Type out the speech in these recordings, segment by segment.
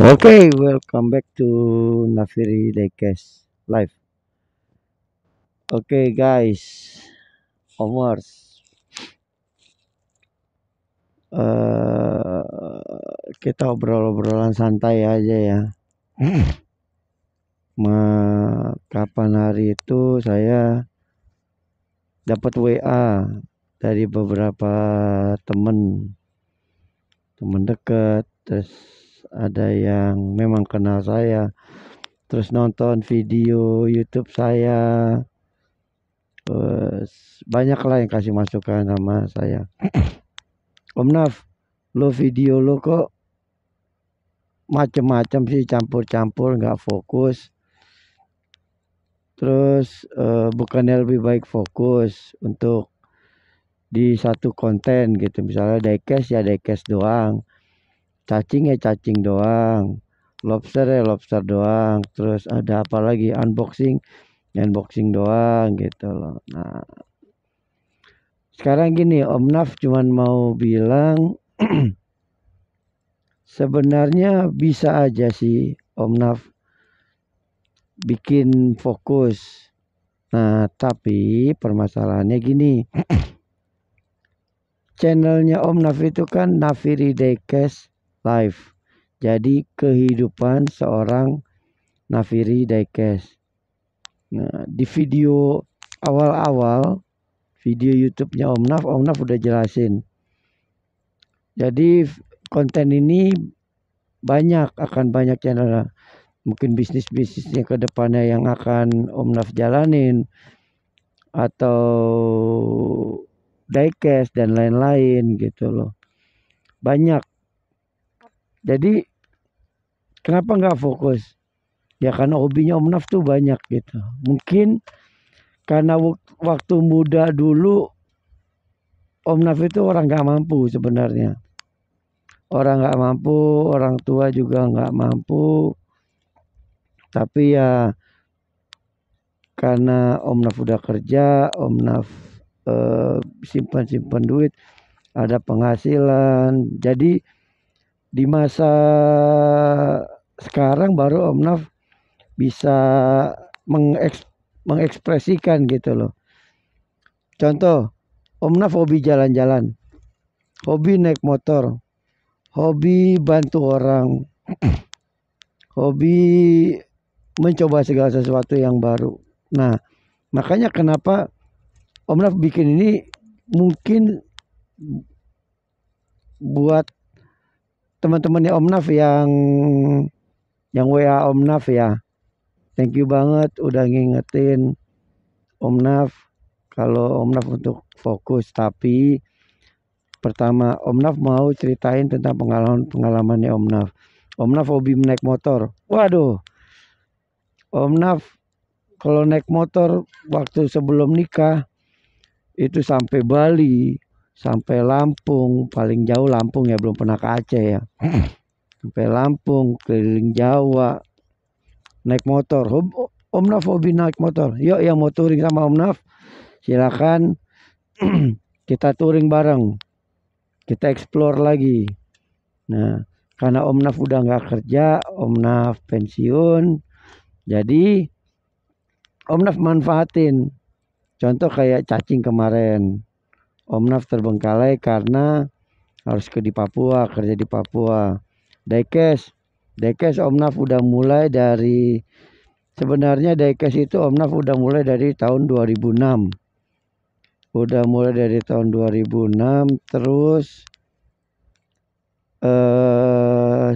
Okay, welcome back to Nafiri Lakes Live. Okay guys, onwards. Uh, eh, kita obrol-obrolan santai aja ya. Ma, kapan hari itu saya dapat WA dari beberapa temen, temen dekat, terus ada yang memang kenal saya terus nonton video YouTube saya terus banyaklah yang kasih masukan sama saya Om Naf lo video lo kok macem-macem sih campur-campur nggak fokus terus uh, bukannya lebih baik fokus untuk di satu konten gitu misalnya dekes ya dekes doang cacing ya cacing doang lobster ya lobster doang terus ada apa lagi unboxing unboxing doang gitu loh nah sekarang gini Om Naf cuman mau bilang sebenarnya bisa aja sih Om Naf bikin fokus nah tapi permasalahannya gini channelnya Om Naf itu kan Nafiri Dekes life. Jadi kehidupan seorang Nafiri Daikes. Nah, di video awal-awal video YouTube-nya Om Naf, Om Naf udah jelasin. Jadi konten ini banyak akan banyak channel mungkin bisnis-bisnisnya ke depannya yang akan Om Naf jalanin atau diecast dan lain-lain gitu loh. Banyak jadi kenapa nggak fokus? Ya karena hobinya Om Naf tuh banyak gitu. Mungkin karena waktu muda dulu Om Naf itu orang nggak mampu sebenarnya. Orang nggak mampu, orang tua juga nggak mampu. Tapi ya karena Om Naf udah kerja, Om Naf eh, simpan-simpan eh, duit, ada penghasilan. Jadi di masa sekarang baru Om Naf bisa mengeks, mengekspresikan gitu loh. Contoh, Om Naf hobi jalan-jalan, hobi naik motor, hobi bantu orang, hobi mencoba segala sesuatu yang baru. Nah, makanya kenapa Om Naf bikin ini mungkin buat teman-teman ya, Om Naf yang yang WA Om Naf ya. Thank you banget udah ngingetin Om Naf kalau Om Naf untuk fokus tapi pertama Om Naf mau ceritain tentang pengalaman pengalamannya Om Naf. Om Naf hobi naik motor. Waduh. Om Naf kalau naik motor waktu sebelum nikah itu sampai Bali sampai Lampung paling jauh Lampung ya belum pernah ke Aceh ya sampai Lampung keliling Jawa naik motor Om, Om Naf hobi naik motor yuk yang mau touring sama Om Naf silakan kita touring bareng kita explore lagi nah karena Om Naf udah nggak kerja Om Naf pensiun jadi Om Naf manfaatin contoh kayak cacing kemarin Omnaf terbengkalai karena harus ke di Papua, kerja di Papua. Dekes, Dekes Omnaf udah mulai dari sebenarnya Dekes itu Omnaf udah mulai dari tahun 2006. Udah mulai dari tahun 2006 terus eh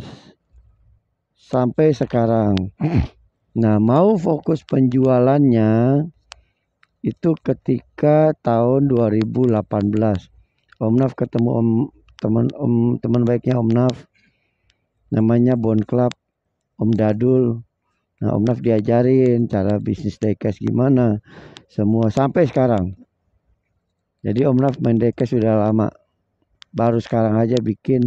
sampai sekarang. Nah, mau fokus penjualannya itu ketika tahun 2018 Om Naf ketemu Om teman Om teman baiknya Om Naf namanya Bon Club Om Dadul nah Om Naf diajarin cara bisnis diecast gimana semua sampai sekarang jadi Om Naf main diecast sudah lama baru sekarang aja bikin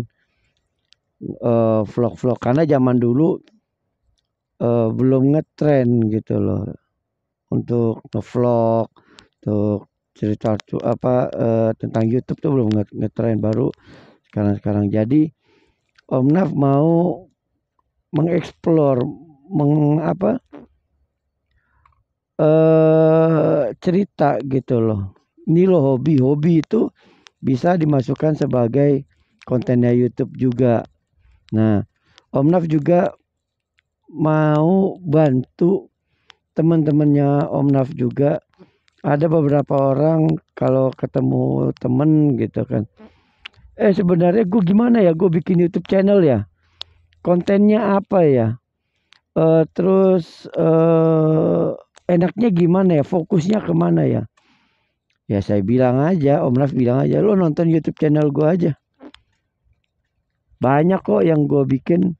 eh, vlog-vlog uh, karena zaman dulu uh, belum ngetren gitu loh untuk ngevlog untuk cerita apa uh, tentang YouTube tuh belum ngetrend baru sekarang-sekarang jadi Om Naf mau mengeksplor mengapa eh uh, cerita gitu loh ini loh hobi hobi itu bisa dimasukkan sebagai kontennya YouTube juga nah Om Naf juga mau bantu teman-temannya Om Naf juga ada beberapa orang kalau ketemu temen gitu kan eh sebenarnya gue gimana ya gue bikin YouTube channel ya kontennya apa ya uh, terus uh, enaknya gimana ya fokusnya kemana ya ya saya bilang aja Om Nav bilang aja lo nonton YouTube channel gue aja banyak kok yang gue bikin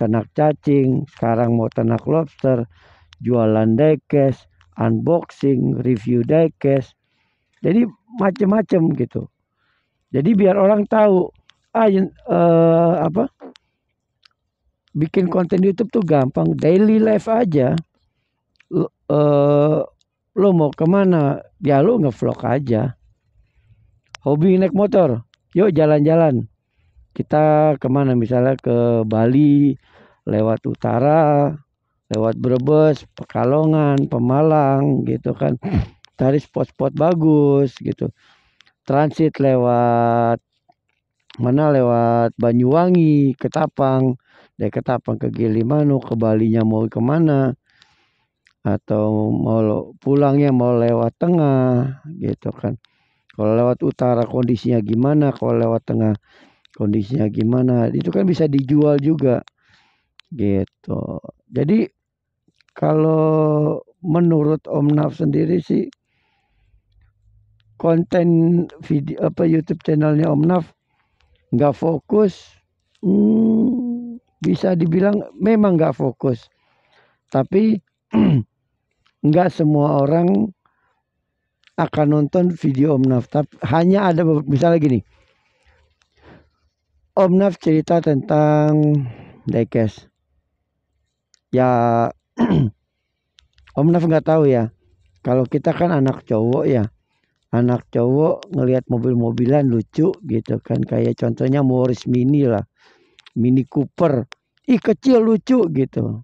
ternak cacing sekarang mau ternak lobster jualan diecast, unboxing, review diecast. Jadi macam-macam gitu. Jadi biar orang tahu ah uh, apa bikin konten YouTube tuh gampang, daily life aja. Lo, uh, lo mau kemana? Ya lo ngevlog aja. Hobi naik motor, yuk jalan-jalan. Kita kemana misalnya ke Bali, lewat utara, lewat Brebes, Pekalongan, Pemalang gitu kan. Dari spot-spot bagus gitu. Transit lewat mana lewat Banyuwangi, Ketapang, dari Ketapang ke Gilimanuk, ke Bali nya mau kemana atau mau pulangnya mau lewat tengah gitu kan. Kalau lewat utara kondisinya gimana, kalau lewat tengah kondisinya gimana, itu kan bisa dijual juga gitu. Jadi kalau menurut Om Naf sendiri sih konten video apa YouTube channelnya Om Naf nggak fokus, hmm, bisa dibilang memang nggak fokus. Tapi nggak semua orang akan nonton video Om Naf. Tapi hanya ada misalnya gini. Om Naf cerita tentang Dekes. Ya Om Naf nggak tahu ya. Kalau kita kan anak cowok ya. Anak cowok ngelihat mobil-mobilan lucu gitu kan. Kayak contohnya Morris Mini lah. Mini Cooper. Ih kecil lucu gitu.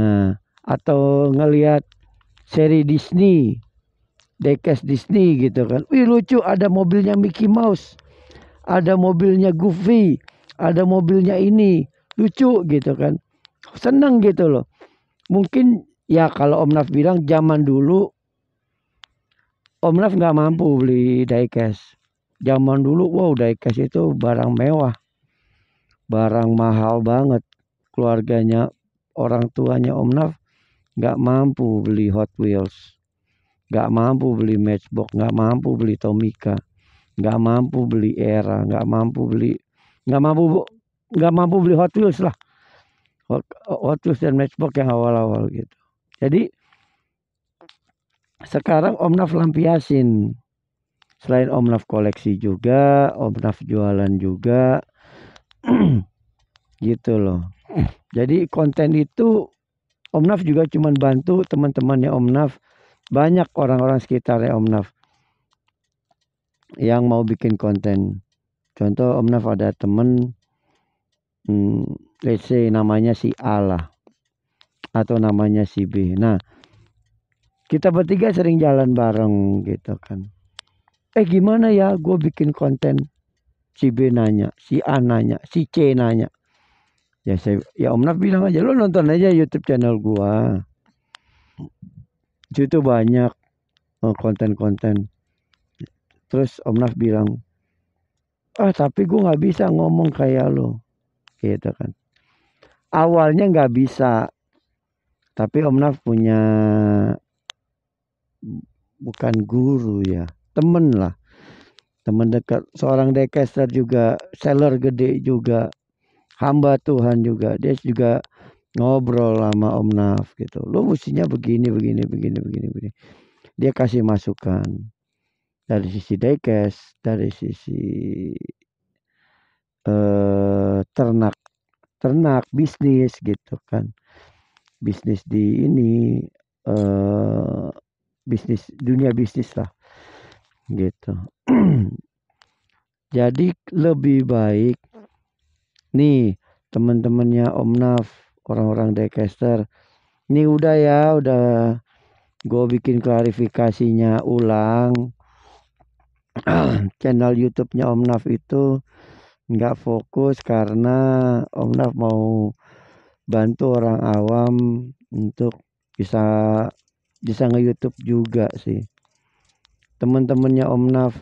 Nah, atau ngelihat seri Disney. Dekes Disney gitu kan. Wih lucu ada mobilnya Mickey Mouse. Ada mobilnya Goofy. Ada mobilnya ini. Lucu gitu kan senang gitu loh. Mungkin ya kalau Om Naf bilang zaman dulu Om Naf nggak mampu beli diecast. Zaman dulu wow diecast itu barang mewah. Barang mahal banget. Keluarganya, orang tuanya Om Naf nggak mampu beli Hot Wheels. Nggak mampu beli Matchbox, nggak mampu beli Tomica. Nggak mampu beli Era, nggak mampu beli nggak mampu nggak mampu beli Hot Wheels lah Otus dan Matchbox yang awal-awal gitu. Jadi sekarang Omnaf lampiasin. Selain Omnaf koleksi juga, Omnaf jualan juga. gitu loh. Jadi konten itu Omnaf juga cuman bantu teman-temannya Omnaf. Banyak orang-orang sekitar ya Omnaf yang mau bikin konten. Contoh Omnaf ada teman hmm, let's say namanya si A lah atau namanya si B. Nah, kita bertiga sering jalan bareng gitu kan. Eh gimana ya gue bikin konten si B nanya, si A nanya, si C nanya. Ya saya ya Om Naf bilang aja lu nonton aja YouTube channel gua. YouTube banyak eh, konten-konten. Terus Om Naf bilang, "Ah, tapi gua nggak bisa ngomong kayak lo." gitu kan awalnya nggak bisa tapi Om Naf punya bukan guru ya temen lah temen dekat seorang dekester juga seller gede juga hamba Tuhan juga dia juga ngobrol sama Om Naf gitu lo mestinya begini begini begini begini begini dia kasih masukan dari sisi dekes dari sisi eh, ternak ternak, bisnis gitu kan. Bisnis di ini, eh, bisnis dunia bisnis lah gitu. Jadi lebih baik nih teman-temannya Om Naf, orang-orang Dekester "Nih udah ya, udah gue bikin klarifikasinya ulang." Channel YouTube-nya Om Naf itu nggak fokus karena Om Naf mau bantu orang awam untuk bisa bisa nge YouTube juga sih temen-temennya Om Naf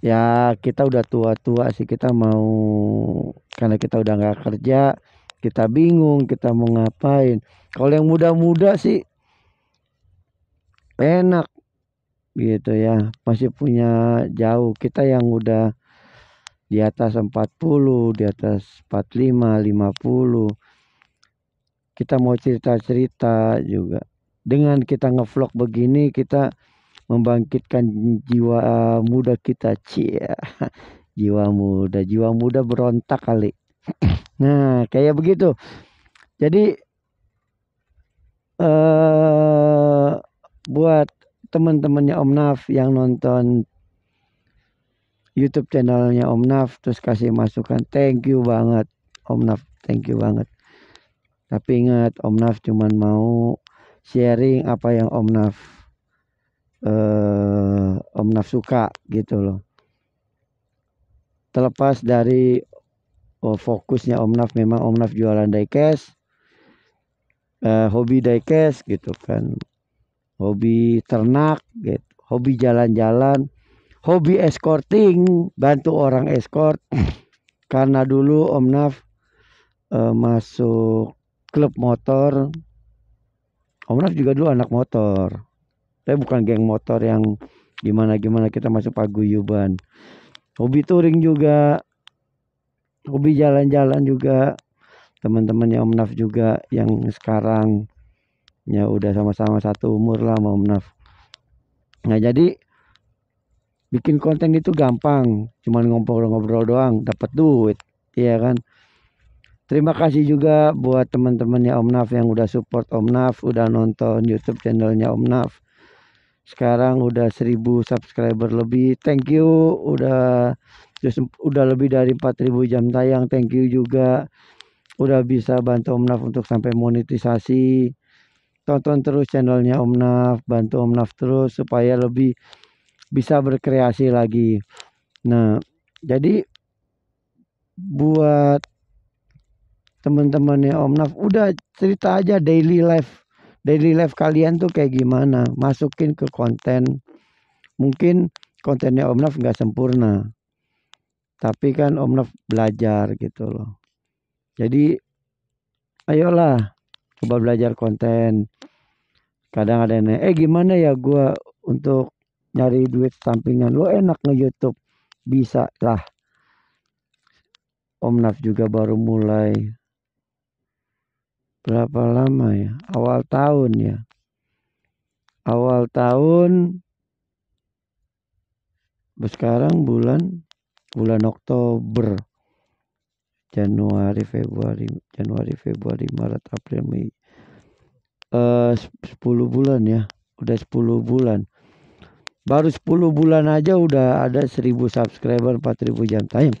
ya kita udah tua-tua sih kita mau karena kita udah nggak kerja kita bingung kita mau ngapain kalau yang muda-muda sih enak gitu ya masih punya jauh kita yang udah di atas 40, di atas 45, 50. Kita mau cerita-cerita juga. Dengan kita ngevlog begini kita membangkitkan jiwa eh, muda kita, cia. Jiwa muda, jiwa muda berontak kali. Nah, kayak begitu. Jadi eh buat teman-temannya Om Naf yang nonton YouTube channelnya Om Naf terus kasih masukan thank you banget Om Naf thank you banget tapi ingat Om Naf cuman mau sharing apa yang Om Naf eh, Om Naf suka gitu loh terlepas dari oh, fokusnya Om Naf memang Om Naf jualan diecast eh, hobi diecast gitu kan hobi ternak gitu hobi jalan-jalan hobi escorting, bantu orang escort. Karena dulu Om Naf uh, masuk klub motor. Om Naf juga dulu anak motor. tapi bukan geng motor yang gimana-gimana kita masuk paguyuban. Hobi touring juga. Hobi jalan-jalan juga. Teman-temannya Om Naf juga yang sekarang ya udah sama-sama satu umur lah sama Om Naf. Nah jadi bikin konten itu gampang cuman ngobrol-ngobrol doang dapat duit iya kan terima kasih juga buat teman-temannya Om Naf yang udah support Om Naf udah nonton YouTube channelnya Om Naf sekarang udah 1000 subscriber lebih thank you udah udah lebih dari 4000 jam tayang thank you juga udah bisa bantu Om Naf untuk sampai monetisasi tonton terus channelnya Om Naf bantu Om Naf terus supaya lebih bisa berkreasi lagi. Nah, jadi buat teman-temannya Om Naf udah cerita aja daily life daily life kalian tuh kayak gimana masukin ke konten mungkin kontennya Om Naf nggak sempurna tapi kan Om Naf belajar gitu loh jadi ayolah coba belajar konten kadang ada yang nanya, eh gimana ya gue untuk nyari duit sampingan lo enak nge YouTube bisa lah Om Naf juga baru mulai berapa lama ya awal tahun ya awal tahun sekarang bulan bulan Oktober Januari Februari Januari Februari Maret April Mei eh, uh, 10 bulan ya udah 10 bulan Baru 10 bulan aja udah ada 1000 subscriber 4000 jam tayang.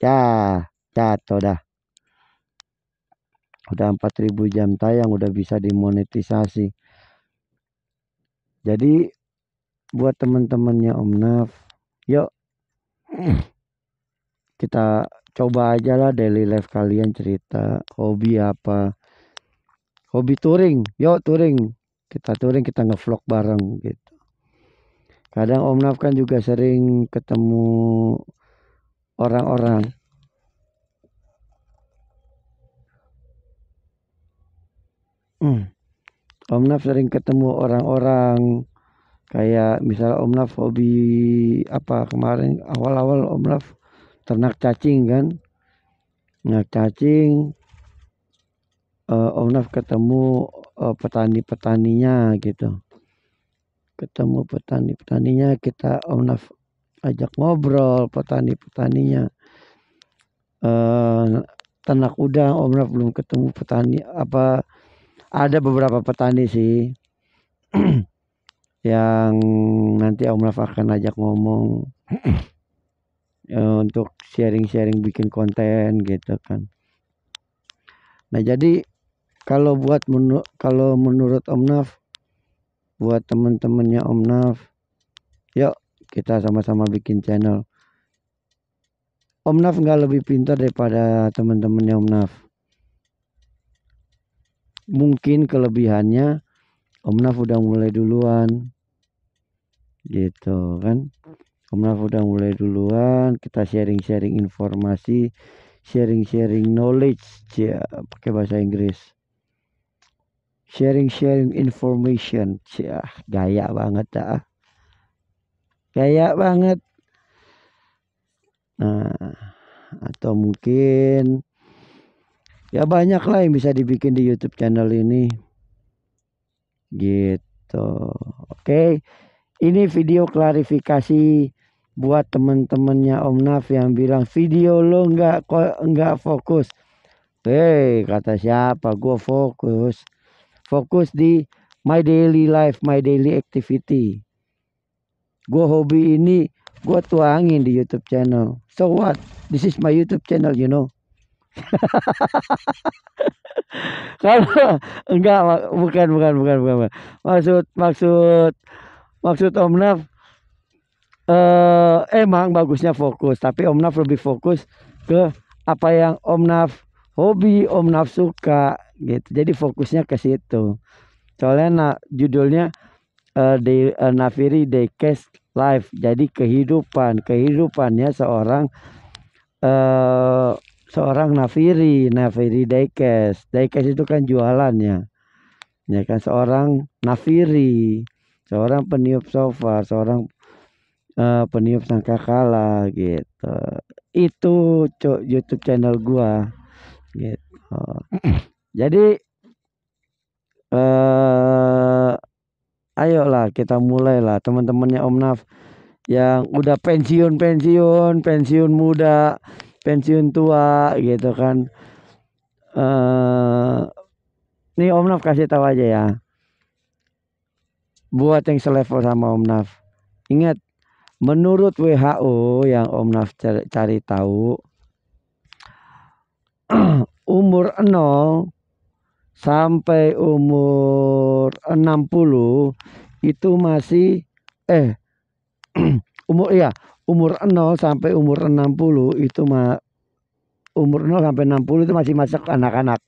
Ya, jatuh dah. Udah 4000 jam tayang udah bisa dimonetisasi. Jadi buat temen-temennya Om Naf, yuk kita coba aja lah daily life kalian cerita hobi apa. Hobi touring, yuk touring kita touring kita ngevlog bareng gitu kadang Om Naf kan juga sering ketemu orang-orang hmm. Om Naf sering ketemu orang-orang kayak misalnya Om Naf hobi apa kemarin awal-awal Om Naf ternak cacing kan ternak cacing uh, Om Naf ketemu uh, petani-petaninya gitu. Ketemu petani-petaninya kita Om Naf ajak ngobrol petani-petaninya. Uh, eh, tenak udang Om Naf belum ketemu petani apa ada beberapa petani sih yang nanti Om Raf akan ajak ngomong eh, untuk sharing-sharing bikin konten gitu kan. Nah jadi kalau buat menu kalau menurut Om Naf buat temen-temennya Om Naf yuk kita sama-sama bikin channel. Om Naf nggak lebih pintar daripada teman-temannya Om Naf. Mungkin kelebihannya Om Naf udah mulai duluan. Gitu kan. Om Naf udah mulai duluan, kita sharing-sharing informasi, sharing-sharing knowledge, ya, pakai bahasa Inggris sharing-sharing information. sih ah, gaya banget ah. Gaya banget. Nah, atau mungkin ya banyak lah yang bisa dibikin di YouTube channel ini. Gitu. Oke. Ini video klarifikasi buat temen-temennya Om Naf yang bilang video lo nggak nggak fokus. Hei, kata siapa? Gue fokus fokus di my daily life, my daily activity. Gue hobi ini gue tuangin di YouTube channel. So what? This is my YouTube channel, you know. Karena enggak bukan bukan bukan bukan. Maksud maksud maksud Om Naf eh, emang bagusnya fokus, tapi Om Naf lebih fokus ke apa yang Om Naf hobi om Nafsuka kak gitu jadi fokusnya ke situ soalnya nah, judulnya uh, eh, de, uh, Nafiri Dekes Life jadi kehidupan kehidupannya seorang uh, seorang Nafiri Nafiri Dekes Dekes itu kan jualannya ya kan seorang Nafiri seorang peniup sofa seorang uh, peniup sangkakala gitu itu cok YouTube channel gua gitu jadi eh ayolah kita mulailah teman-temannya Om Naf yang udah pensiun-pensiun, pensiun muda, pensiun tua gitu kan. Eh nih Om Naf kasih tahu aja ya. Buat yang selevel sama Om Naf. Ingat, menurut WHO yang Om Naf cari, cari tahu umur 0 sampai umur 60 itu masih eh umur ya umur 0 sampai umur 60 itu ma, umur 0 sampai 60 itu masih masuk anak-anak.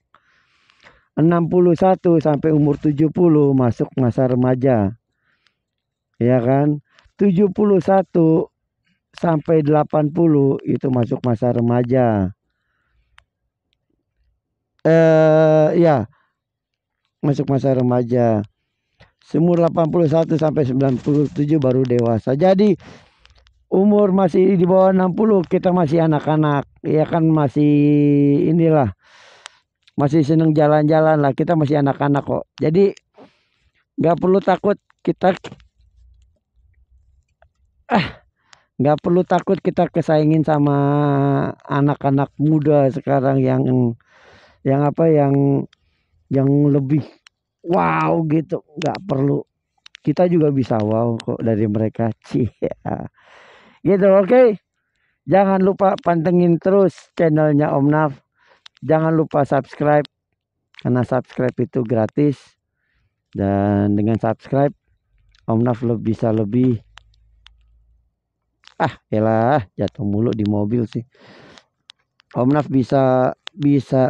61 sampai umur 70 masuk masa remaja. Ya kan? 71 sampai 80 itu masuk masa remaja eh ya masuk masa remaja. Semur 81 sampai 97 baru dewasa. Jadi umur masih di bawah 60 kita masih anak-anak. Ya kan masih inilah. Masih seneng jalan-jalan lah. Kita masih anak-anak kok. Jadi nggak perlu takut kita ah nggak perlu takut kita kesaingin sama anak-anak muda sekarang yang yang apa yang yang lebih wow gitu nggak perlu kita juga bisa wow kok dari mereka sih gitu oke okay? jangan lupa pantengin terus channelnya Om Naf jangan lupa subscribe karena subscribe itu gratis dan dengan subscribe Om Naf lebih bisa lebih ah elah jatuh mulu di mobil sih Om Naf bisa bisa